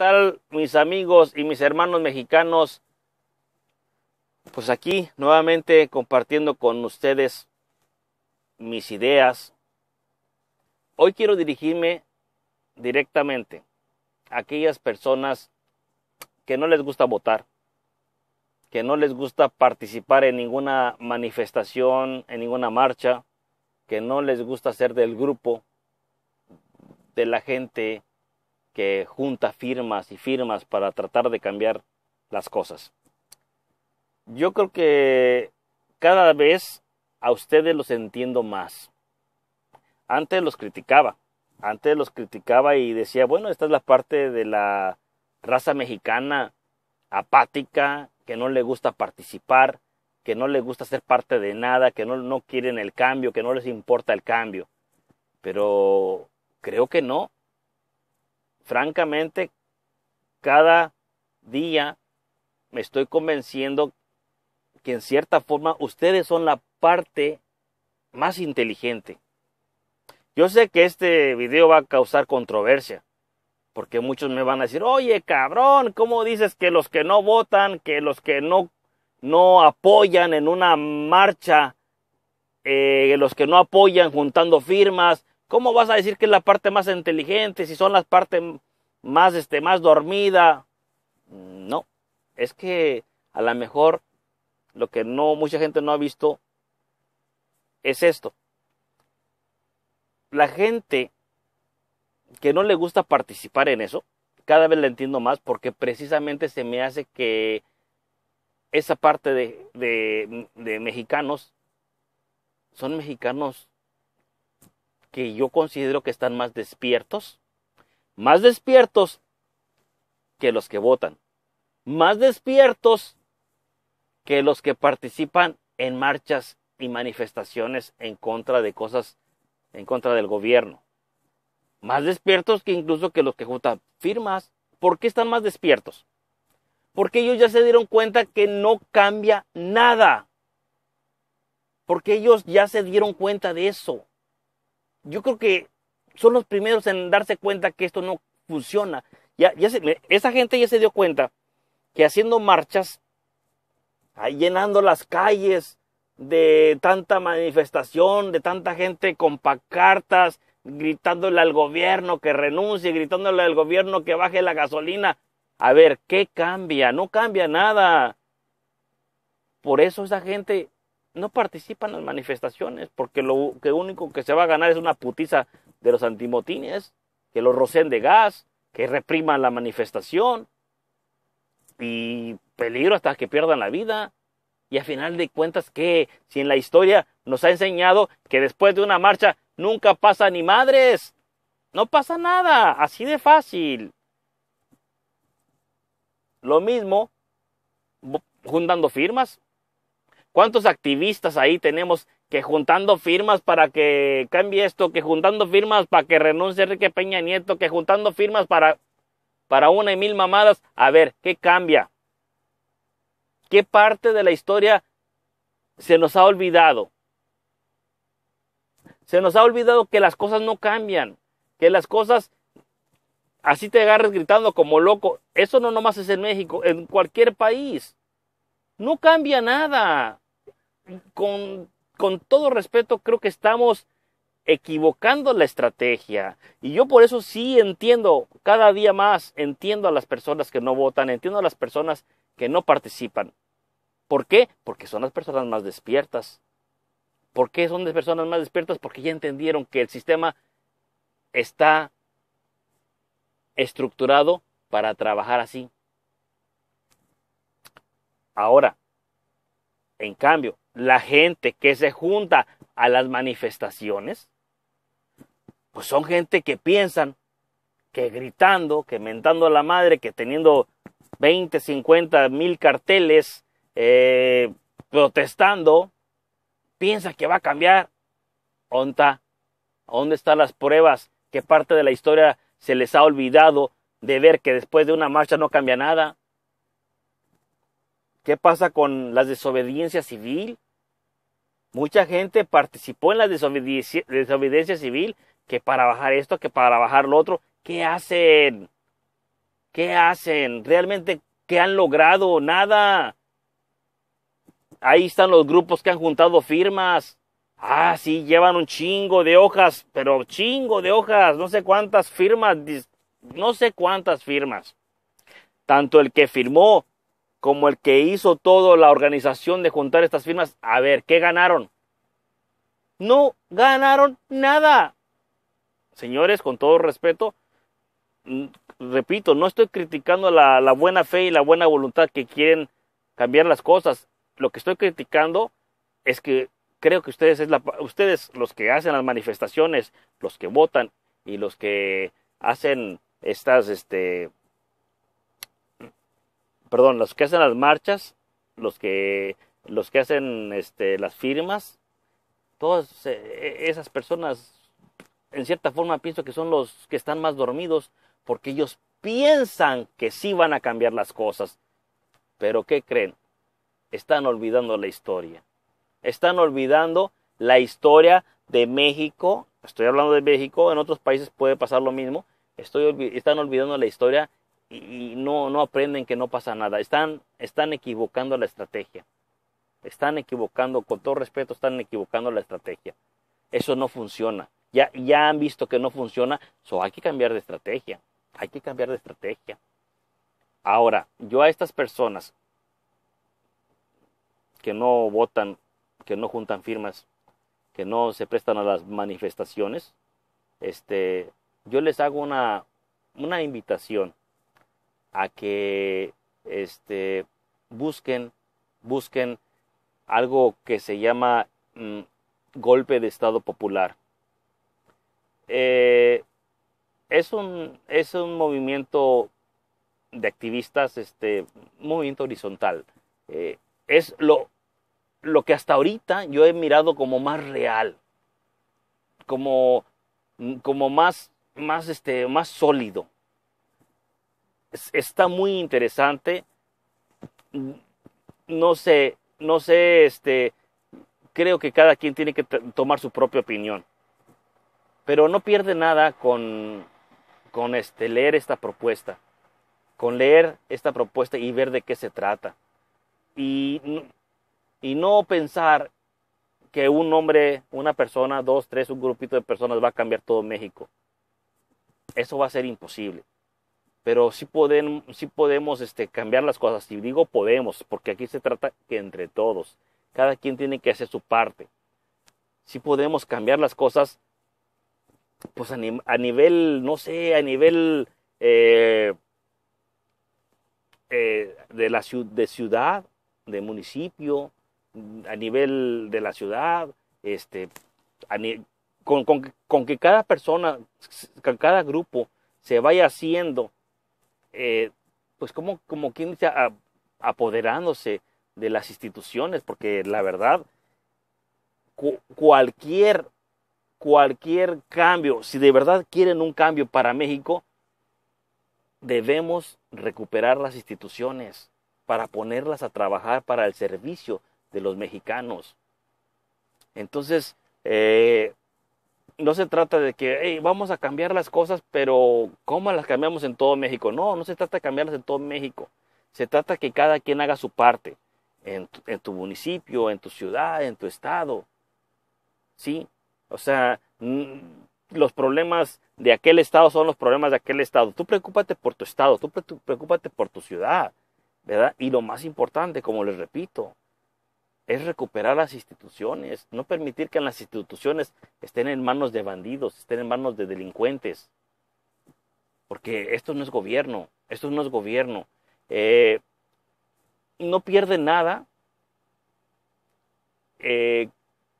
tal mis amigos y mis hermanos mexicanos? Pues aquí nuevamente compartiendo con ustedes mis ideas. Hoy quiero dirigirme directamente a aquellas personas que no les gusta votar, que no les gusta participar en ninguna manifestación, en ninguna marcha, que no les gusta ser del grupo de la gente que junta firmas y firmas para tratar de cambiar las cosas. Yo creo que cada vez a ustedes los entiendo más. Antes los criticaba, antes los criticaba y decía, bueno, esta es la parte de la raza mexicana apática, que no le gusta participar, que no le gusta ser parte de nada, que no, no quieren el cambio, que no les importa el cambio. Pero creo que no, francamente, cada día me estoy convenciendo que en cierta forma ustedes son la parte más inteligente. Yo sé que este video va a causar controversia, porque muchos me van a decir, oye cabrón, ¿cómo dices que los que no votan, que los que no, no apoyan en una marcha, eh, los que no apoyan juntando firmas, ¿Cómo vas a decir que es la parte más inteligente si son las partes más, este, más dormida? No, es que a lo mejor lo que no mucha gente no ha visto es esto. La gente que no le gusta participar en eso, cada vez la entiendo más porque precisamente se me hace que esa parte de, de mexicanos son mexicanos que yo considero que están más despiertos, más despiertos que los que votan, más despiertos que los que participan en marchas y manifestaciones en contra de cosas, en contra del gobierno. Más despiertos que incluso que los que juntan firmas. ¿Por qué están más despiertos? Porque ellos ya se dieron cuenta que no cambia nada. Porque ellos ya se dieron cuenta de eso yo creo que son los primeros en darse cuenta que esto no funciona. Ya, esa gente ya se dio cuenta que haciendo marchas, llenando las calles de tanta manifestación, de tanta gente con pacartas, gritándole al gobierno que renuncie, gritándole al gobierno que baje la gasolina. A ver, ¿qué cambia? No cambia nada. Por eso esa gente no participan en las manifestaciones, porque lo que único que se va a ganar es una putiza de los antimotines, que los rocen de gas, que repriman la manifestación, y peligro hasta que pierdan la vida. Y a final de cuentas, que Si en la historia nos ha enseñado que después de una marcha nunca pasa ni madres, no pasa nada, así de fácil. Lo mismo juntando firmas, ¿Cuántos activistas ahí tenemos que juntando firmas para que cambie esto, que juntando firmas para que renuncie Enrique Peña Nieto, que juntando firmas para, para una y mil mamadas? A ver, ¿qué cambia? ¿Qué parte de la historia se nos ha olvidado? Se nos ha olvidado que las cosas no cambian, que las cosas así te agarres gritando como loco. Eso no nomás es en México, en cualquier país no cambia nada. Con, todo respeto, creo que estamos equivocando la estrategia. Y yo por eso sí entiendo, cada día más entiendo a las personas que no votan, entiendo a las personas que no participan. ¿Por qué? Porque son las personas más despiertas. ¿Por qué son las personas más despiertas? Porque ya entendieron que el sistema está estructurado para trabajar así. Ahora, en cambio, la gente que se junta a las manifestaciones, pues son gente que piensan que gritando, que mentando a la madre, que teniendo 20, 50 mil carteles eh, protestando, piensa que va a cambiar. ¿Onta? ¿Dónde están las pruebas? ¿Qué parte de la historia se les ha olvidado de ver que después de una marcha no cambia nada? ¿Qué pasa con la desobediencia civil? Mucha gente participó en la desobediencia, civil, que para bajar esto, que para bajar lo otro. ¿Qué hacen? ¿Qué hacen? ¿Realmente qué han logrado? Nada. Ahí están los grupos que han juntado firmas. Ah, sí, llevan un chingo de hojas, pero chingo de hojas, no sé cuántas firmas, no sé cuántas firmas. Tanto el que firmó como el que hizo toda la organización de juntar estas firmas, a ver, ¿qué ganaron? No ganaron nada. Señores, con todo respeto, repito, no estoy criticando la, buena fe y la buena voluntad que quieren cambiar las cosas. Lo que estoy criticando es que creo que ustedes, es ustedes los que hacen las manifestaciones, los que votan y los que hacen estas, este, perdón, los que hacen las marchas, los que, los que hacen este, las firmas, todas eh, esas personas, en cierta forma pienso que son los que están más dormidos, porque ellos piensan que sí van a cambiar las cosas. Pero ¿qué creen? Están olvidando la historia. Están olvidando la historia de México. Estoy hablando de México, en otros países puede pasar lo mismo. Estoy, están olvidando la historia y, no, no aprenden que no pasa nada. Están, están equivocando la estrategia. Están equivocando, con todo respeto, están equivocando la estrategia. Eso no funciona. Ya, ya han visto que no funciona, so hay que cambiar de estrategia. Hay que cambiar de estrategia. Ahora, yo a estas personas que no votan, que no juntan firmas, que no se prestan a las manifestaciones, este, yo les hago una, una invitación a que este, busquen, busquen algo que se llama mm, golpe de Estado Popular. Eh, es, un, movimiento de activistas, este, un movimiento horizontal. Eh, es lo, que hasta ahorita yo he mirado como más real, como, como más, más, este, más sólido está muy interesante. No sé, no sé, este, creo que cada quien tiene que tomar su propia opinión. Pero no pierde nada con, con este, leer esta propuesta, con leer esta propuesta y ver de qué se trata. Y, y no pensar que un hombre, una persona, dos, tres, un grupito de personas va a cambiar todo México. Eso va a ser imposible pero sí, sí podemos este, cambiar las cosas. Y digo podemos, porque aquí se trata que entre todos, cada quien tiene que hacer su parte. Sí podemos cambiar las cosas, pues a, nivel, no sé, a nivel eh, eh, de, la, de ciudad, de municipio, a nivel de la ciudad, este, con, con que cada persona, cada grupo se vaya haciendo eh, pues como, como quien dice, apoderándose de las instituciones, porque la verdad, cualquier, cualquier cambio, si de verdad quieren un cambio para México, debemos recuperar las instituciones para ponerlas a trabajar para el servicio de los mexicanos. Entonces, eh, no se trata de que vamos a cambiar las cosas, pero ¿cómo las cambiamos en todo México? No, no se trata de cambiarlas en todo México. Se trata que cada quien haga su parte en tu, en tu municipio, en tu ciudad, en tu estado. ¿Sí? O sea, los problemas de aquel estado son los problemas de aquel estado. Tú preocúpate por tu estado, tú preocúpate por tu ciudad, ¿verdad? Y lo más importante, como les repito, es recuperar las instituciones, no permitir que las instituciones estén en manos de bandidos, estén en manos de delincuentes, porque esto no es gobierno, esto no es gobierno. y eh, no pierde nada eh,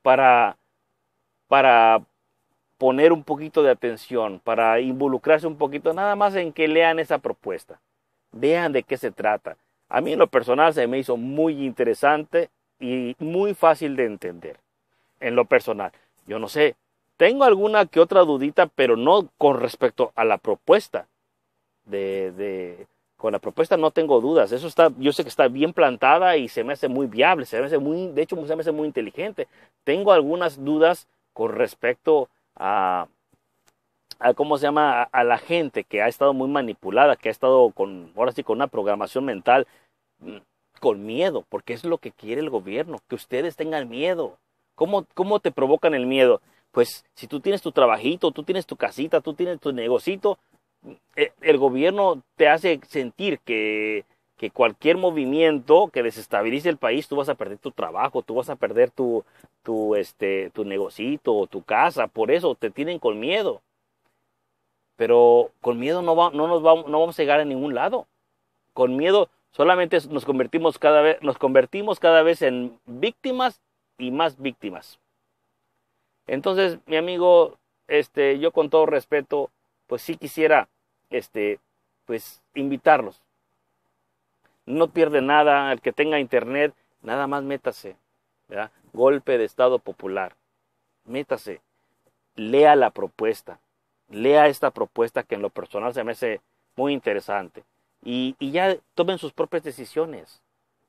para, para poner un poquito de atención, para involucrarse un poquito, nada más en que lean esa propuesta, vean de qué se trata. A mí en lo personal se me hizo muy interesante, y muy fácil de entender en lo personal. Yo no sé, tengo alguna que otra dudita, pero no con respecto a la propuesta. De, de, con la propuesta no tengo dudas. Eso está, yo sé que está bien plantada y se me hace muy viable, se me hace muy, de hecho, se me hace muy inteligente. Tengo algunas dudas con respecto a, a cómo se llama, a, la gente que ha estado muy manipulada, que ha estado con, ahora sí, con una programación mental mm, con miedo, porque es lo que quiere el gobierno, que ustedes tengan miedo. ¿Cómo, cómo te provocan el miedo? Pues si tú tienes tu trabajito, tú tienes tu casita, tú tienes tu negocito, eh, el gobierno te hace sentir que, que cualquier movimiento que desestabilice el país, tú vas a perder tu trabajo, tú vas a perder tu, tu, este, tu negocito o tu casa, por eso te tienen con miedo. Pero con miedo no, no, nos va, no vamos a llegar a ningún lado. Con miedo, Solamente nos convertimos cada vez, nos convertimos cada vez en víctimas y más víctimas. Entonces, mi amigo, este, yo con todo respeto, pues sí quisiera, este, pues invitarlos. No pierde nada, el que tenga internet, nada más métase. Golpe de Estado Popular. Métase, lea la propuesta, lea esta propuesta que en lo personal se me hace muy interesante y, ya tomen sus propias decisiones,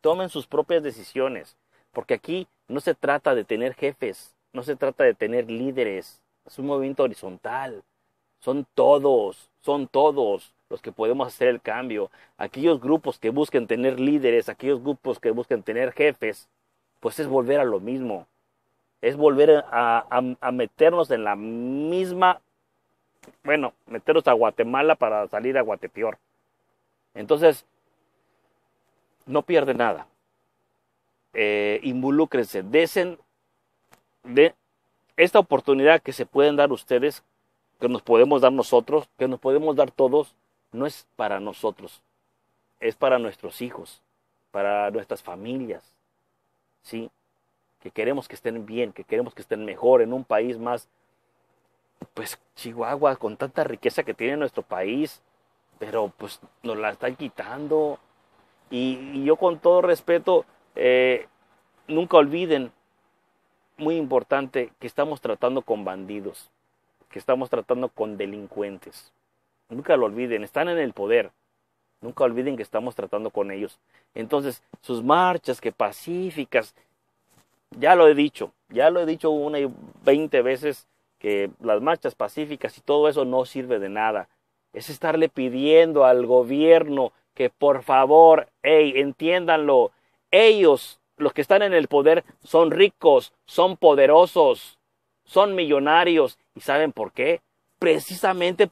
tomen sus propias decisiones, porque aquí no se trata de tener jefes, no se trata de tener líderes, es un movimiento horizontal, son todos, son todos los que podemos hacer el cambio. Aquellos grupos que busquen tener líderes, aquellos grupos que busquen tener jefes, pues es volver a lo mismo. Es volver a, meternos en la misma, bueno, meternos a Guatemala para salir a Guatepeor. Entonces, no pierde nada. Eh, involúcrense, desen de esta oportunidad que se pueden dar ustedes, que nos podemos dar nosotros, que nos podemos dar todos, no es para nosotros, es para nuestros hijos, para nuestras familias, ¿sí? Que queremos que estén bien, que queremos que estén mejor en un país más, pues Chihuahua, con tanta riqueza que tiene nuestro país, pero pues nos la están quitando. Y, yo con todo respeto, eh, nunca olviden, muy importante, que estamos tratando con bandidos, que estamos tratando con delincuentes. Nunca lo olviden, están en el poder. Nunca olviden que estamos tratando con ellos. Entonces, sus marchas que pacíficas, ya lo he dicho, ya lo he dicho una y veinte veces que las marchas pacíficas y todo eso no sirve de nada es estarle pidiendo al gobierno que por favor, hey, entiéndanlo, ellos, los que están en el poder, son ricos, son poderosos, son millonarios. ¿Y saben por qué? Precisamente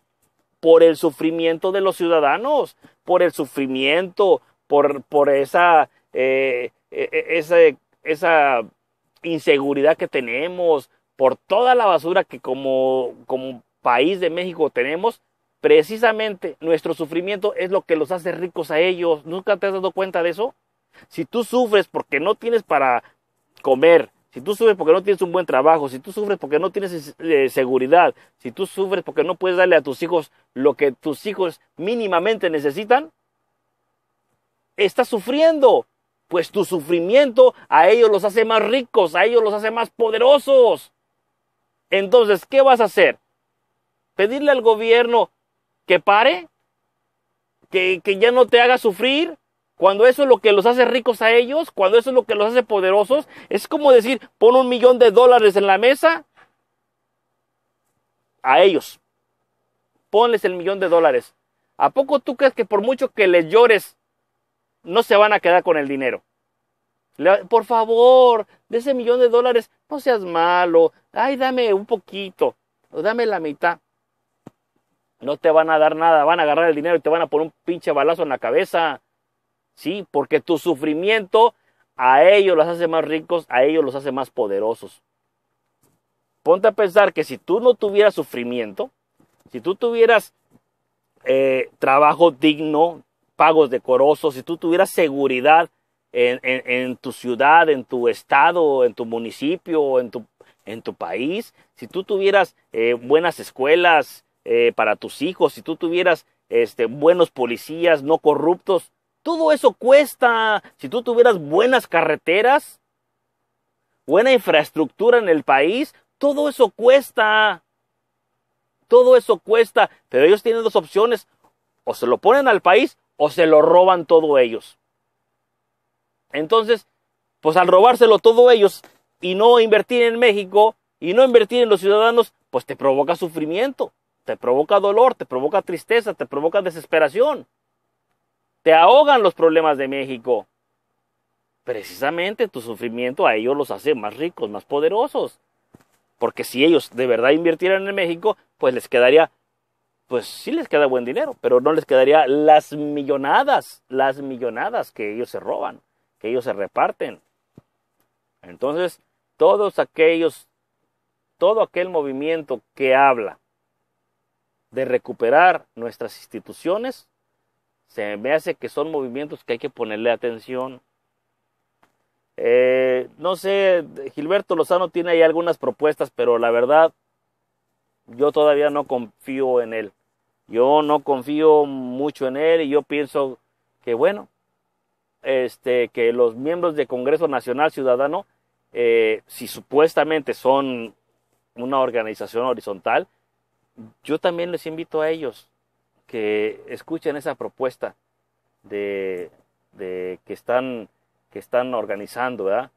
por el sufrimiento de los ciudadanos, por el sufrimiento, por, esa, eh, e, e, esa, inseguridad que tenemos, por toda la basura que como, como país de México tenemos, Precisamente nuestro sufrimiento es lo que los hace ricos a ellos. ¿Nunca te has dado cuenta de eso? Si tú sufres porque no tienes para comer, si tú sufres porque no tienes un buen trabajo, si tú sufres porque no tienes eh, seguridad, si tú sufres porque no puedes darle a tus hijos lo que tus hijos mínimamente necesitan, estás sufriendo. Pues tu sufrimiento a ellos los hace más ricos, a ellos los hace más poderosos. Entonces, ¿qué vas a hacer? Pedirle al gobierno que pare, que, ya no te haga sufrir, cuando eso es lo que los hace ricos a ellos, cuando eso es lo que los hace poderosos, es como decir, pon un millón de dólares en la mesa a ellos. Ponles el millón de dólares. ¿A poco tú crees que por mucho que les llores, no se van a quedar con el dinero? Por favor, de ese millón de dólares, no seas malo. Ay, dame un poquito, dame la mitad. No te van a dar nada, van a agarrar el dinero y te van a poner un pinche balazo en la cabeza. Sí, porque tu sufrimiento a ellos los hace más ricos, a ellos los hace más poderosos. Ponte a pensar que si tú no tuvieras sufrimiento, si tú tuvieras eh, trabajo digno, pagos decorosos, si tú tuvieras seguridad en, tu ciudad, en tu estado, en tu municipio, en tu, en tu país, si tú tuvieras eh, buenas escuelas, eh, para tus hijos, si tú tuvieras este, buenos policías, no corruptos, todo eso cuesta. Si tú tuvieras buenas carreteras, buena infraestructura en el país, todo eso cuesta. Todo eso cuesta. Pero ellos tienen dos opciones. O se lo ponen al país o se lo roban todo ellos. Entonces, pues al robárselo todo ellos y no invertir en México y no invertir en los ciudadanos, pues te provoca sufrimiento te provoca dolor, te provoca tristeza, te provoca desesperación. Te ahogan los problemas de México. Precisamente tu sufrimiento a ellos los hace más ricos, más poderosos. Porque si ellos de verdad invirtieran en México, pues les quedaría, pues sí les queda buen dinero, pero no les quedaría las millonadas, las millonadas que ellos se roban, que ellos se reparten. Entonces, todos aquellos, todo aquel movimiento que habla de recuperar nuestras instituciones, se me hace que son movimientos que hay que ponerle atención. Eh, no sé, Gilberto Lozano tiene ahí algunas propuestas, pero la verdad, yo todavía no confío en él. Yo no confío mucho en él y yo pienso que, bueno, este, que los miembros del Congreso Nacional Ciudadano, eh, si supuestamente son una organización horizontal, yo también les invito a ellos que escuchen esa propuesta de, que, están, que están organizando, ¿verdad?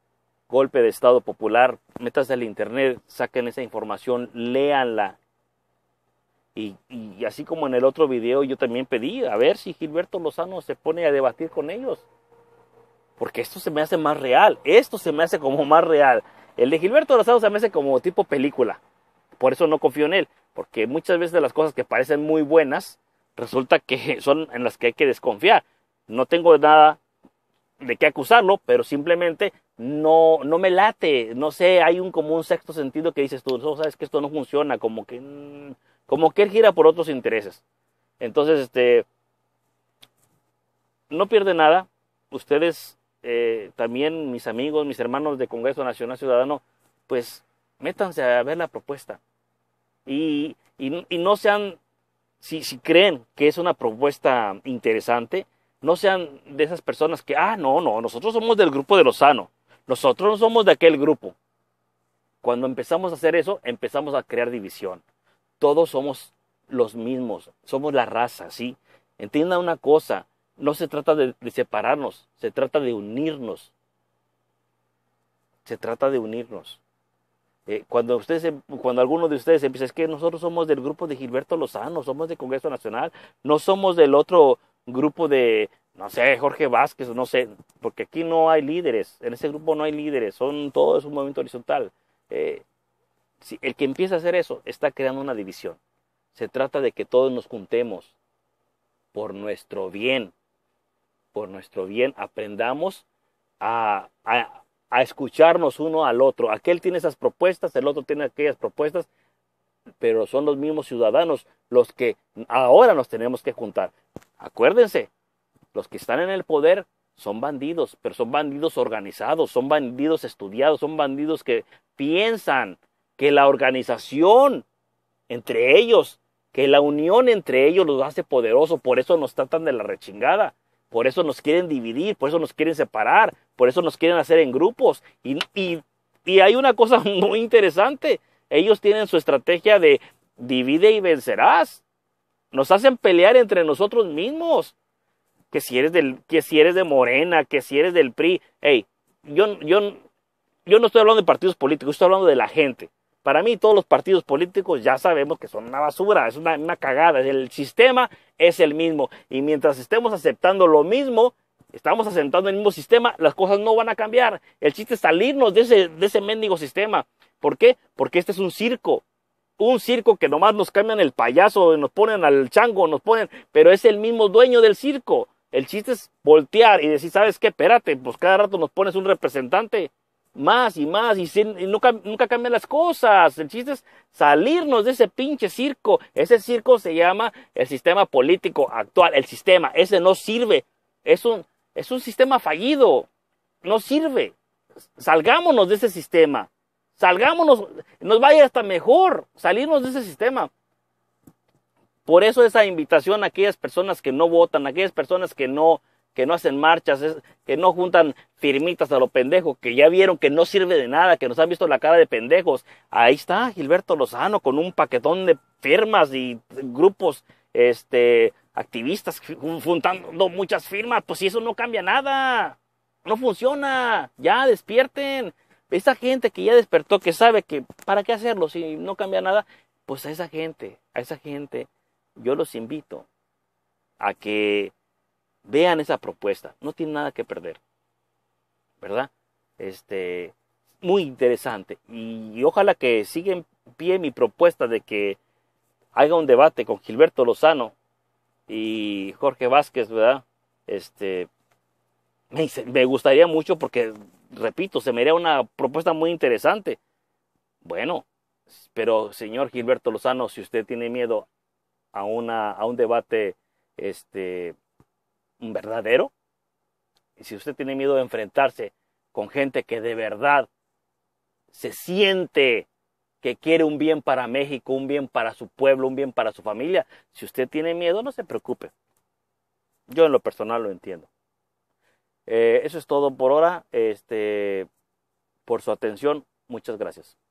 Golpe de Estado Popular, métanse al Internet, saquen esa información, léanla. Y, y así como en el otro video yo también pedí, a ver si Gilberto Lozano se pone a debatir con ellos. Porque esto se me hace más real, esto se me hace como más real. El de Gilberto Lozano se me hace como tipo película. Por eso no confío en él porque muchas veces las cosas que parecen muy buenas resulta que son en las que hay que desconfiar. No tengo nada de qué acusarlo, pero simplemente no, no me late, no sé, hay un como un sexto sentido que dices tú, sabes que esto no funciona, como que, mm, como que él gira por otros intereses. Entonces, este, no pierde nada, ustedes eh, también, mis amigos, mis hermanos de Congreso Nacional Ciudadano, pues métanse a ver la propuesta, y, no sean, si, si creen que es una propuesta interesante, no sean de esas personas que, ah, no, no, nosotros somos del grupo de los sanos, nosotros no somos de aquel grupo. Cuando empezamos a hacer eso, empezamos a crear división. Todos somos los mismos, somos la raza, ¿sí? Entienda una cosa, no se trata de separarnos, se trata de unirnos. Se trata de unirnos. Eh, cuando, ustedes, em, cuando alguno de ustedes empieza, es que nosotros somos del grupo de Gilberto Lozano, somos del Congreso Nacional, no somos del otro grupo de, no sé, Jorge Vázquez, no sé, porque aquí no hay líderes, en ese grupo no hay líderes, son todo es un movimiento horizontal. Eh, si el que empieza a hacer eso está creando una división. Se trata de que todos nos juntemos por nuestro bien, por nuestro bien, aprendamos a a escucharnos uno al otro. Aquel tiene esas propuestas, el otro tiene aquellas propuestas, pero son los mismos ciudadanos los que ahora nos tenemos que juntar. Acuérdense, los que están en el poder son bandidos, pero son bandidos organizados, son bandidos estudiados, son bandidos que piensan que la organización entre ellos, que la unión entre ellos los hace poderosos, por eso nos tratan de la rechingada. Por eso nos quieren dividir, por eso nos quieren separar, por eso nos quieren hacer en grupos. Y, y, hay una cosa muy interesante. Ellos tienen su estrategia de divide y vencerás. Nos hacen pelear entre nosotros mismos. Que si eres, del, que si eres de Morena, que si eres del PRI. Hey, yo, yo, yo no estoy hablando de partidos políticos, estoy hablando de la gente. Para mí todos los partidos políticos ya sabemos que son una basura, es una, cagada, el sistema es el mismo y mientras estemos aceptando lo mismo, estamos aceptando el mismo sistema, las cosas no van a cambiar. El chiste es salirnos de ese, de ese mendigo sistema. ¿Por qué? Porque este es un circo. Un circo que nomás nos cambian el payaso, nos ponen al chango, nos ponen, pero es el mismo dueño del circo. El chiste es voltear y decir, ¿sabes qué? Espérate, pues cada rato nos pones un representante más y más y, nunca, cambian las cosas. El chiste es salirnos de ese pinche circo. Ese circo se llama el sistema político actual, el sistema. Ese no sirve. Es un, es un sistema fallido. No sirve. Salgámonos de ese sistema. Salgámonos. Nos vaya hasta mejor salirnos de ese sistema. Por eso esa invitación a aquellas personas que no votan, a aquellas personas que no que no hacen marchas, que no juntan firmitas a los pendejos, que ya vieron que no sirve de nada, que nos han visto la cara de pendejos. Ahí está Gilberto Lozano con un paquetón de firmas y grupos este, activistas juntando muchas firmas. Pues si eso no cambia nada, no funciona, ya despierten. Esa gente que ya despertó, que sabe que para qué hacerlo si no cambia nada, pues a esa gente, a esa gente, yo los invito a que Vean esa propuesta, no tiene nada que perder. ¿Verdad? Este, muy interesante. Y, ojalá que siga en pie mi propuesta de que haga un debate con Gilberto Lozano y Jorge Vázquez, ¿verdad? Este, me, gustaría mucho porque, repito, se me haría una propuesta muy interesante. Bueno, pero señor Gilberto Lozano, si usted tiene miedo a, una, a un debate este, un verdadero. Y si usted tiene miedo de enfrentarse con gente que de verdad se siente que quiere un bien para México, un bien para su pueblo, un bien para su familia, si usted tiene miedo, no se preocupe. Yo en lo personal lo entiendo. Eh, eso es todo por ahora. Este, por su atención, muchas gracias.